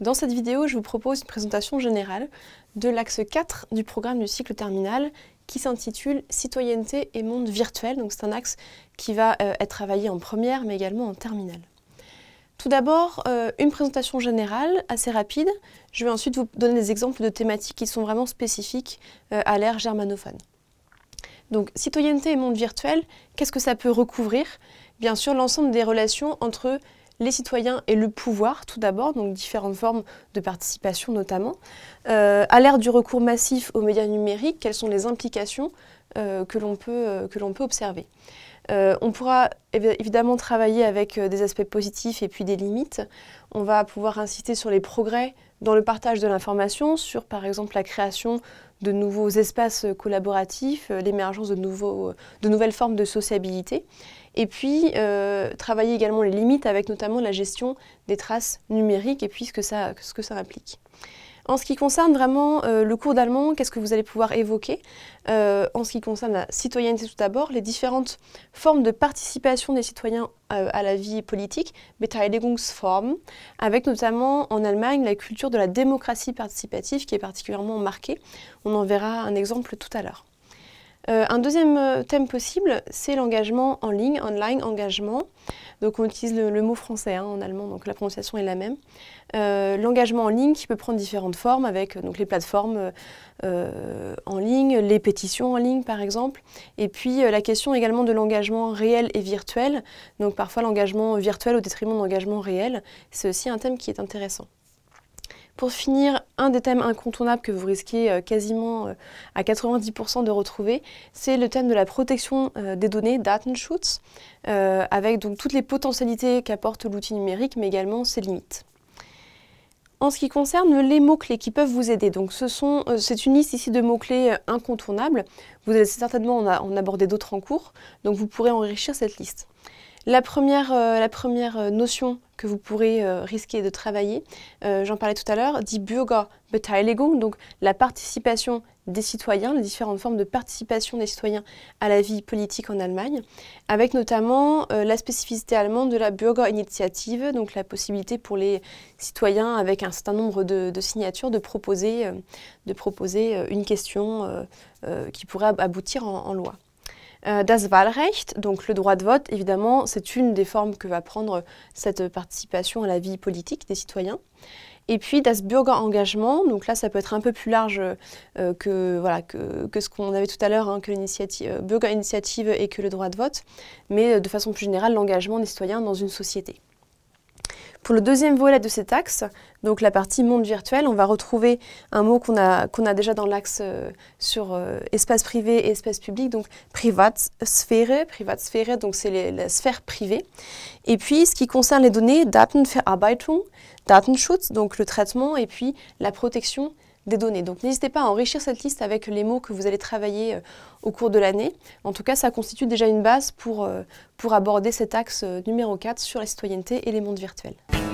Dans cette vidéo, je vous propose une présentation générale de l'axe 4 du programme du cycle terminal qui s'intitule Citoyenneté et monde virtuel. Donc c'est un axe qui va euh, être travaillé en première mais également en terminale. Tout d'abord, euh, une présentation générale assez rapide. Je vais ensuite vous donner des exemples de thématiques qui sont vraiment spécifiques euh, à l'ère germanophone. Donc citoyenneté et monde virtuel, qu'est-ce que ça peut recouvrir Bien sûr, l'ensemble des relations entre les citoyens et le pouvoir tout d'abord, donc différentes formes de participation notamment. Euh, à l'ère du recours massif aux médias numériques, quelles sont les implications euh, euh, que l'on peut, observer. Euh, on pourra évidemment travailler avec des aspects positifs et puis des limites. On va pouvoir insister sur les progrès dans le partage de l'information, sur par exemple la création de nouveaux espaces collaboratifs, l'émergence de, nouvelles formes de sociabilité. Et puis travailler également les limites avec notamment la gestion des traces numériques et puis ce que ça implique. En ce qui concerne vraiment euh, le cours d'allemand, qu'est-ce que vous allez pouvoir évoquer euh, En ce qui concerne la citoyenneté tout d'abord, les différentes formes de participation des citoyens euh, à la vie politique, Beteiligungsformen, avec notamment en Allemagne la culture de la démocratie participative qui est particulièrement marquée. On en verra un exemple tout à l'heure. Euh, un deuxième euh, thème possible, c'est l'engagement en ligne, online, engagement. Donc on utilise le, mot français hein, en allemand, donc la prononciation est la même. Euh, l'engagement en ligne qui peut prendre différentes formes avec les plateformes en ligne, les pétitions en ligne par exemple. Et puis la question également de l'engagement réel et virtuel. Donc parfois l'engagement virtuel au détriment de l'engagement réel, c'est aussi un thème qui est intéressant. Pour finir, un des thèmes incontournables que vous risquez euh, quasiment euh, à 90% de retrouver, c'est le thème de la protection euh, des données, Datenschutz, avec donc toutes les potentialités qu'apporte l'outil numérique, mais également ses limites. En ce qui concerne les mots-clés qui peuvent vous aider, donc ce sont, c'est une liste ici de mots-clés incontournables. Vous allez certainement en, aborder d'autres en cours, donc vous pourrez enrichir cette liste. La première, euh, euh, notion que vous pourrez euh, risquer de travailler, j'en parlais tout à l'heure, dit Bürgerbeteiligung, donc la participation des citoyens, les différentes formes de participation des citoyens à la vie politique en Allemagne, avec notamment la spécificité allemande de la Bürgerinitiative, donc la possibilité pour les citoyens, avec un certain nombre de, signatures, de proposer, de proposer une question qui pourrait aboutir en loi. Euh, das Wahlrecht, donc le droit de vote, évidemment, c'est une des formes que va prendre cette participation à la vie politique des citoyens. Et puis das Bürgerengagement, donc là ça peut être un peu plus large euh, que, ce qu'on avait tout à l'heure, hein, que l'initiative euh, Bürgerinitiative et que le droit de vote, mais de façon plus générale l'engagement des citoyens dans une société. Pour le deuxième volet de cet axe, donc la partie monde virtuel, on va retrouver un mot qu'on a, qu'on a déjà dans l'axe euh, sur euh, espace privé et espace public, donc private sphère, donc c'est la sphère privée. Et puis ce qui concerne les données, Datenverarbeitung, Datenschutz, donc le traitement, et puis la protection données. Donc n'hésitez pas à enrichir cette liste avec les mots que vous allez travailler euh, au cours de l'année. En tout cas, ça constitue déjà une base pour, euh, pour aborder cet axe euh, numéro 4 sur la citoyenneté et les mondes virtuels.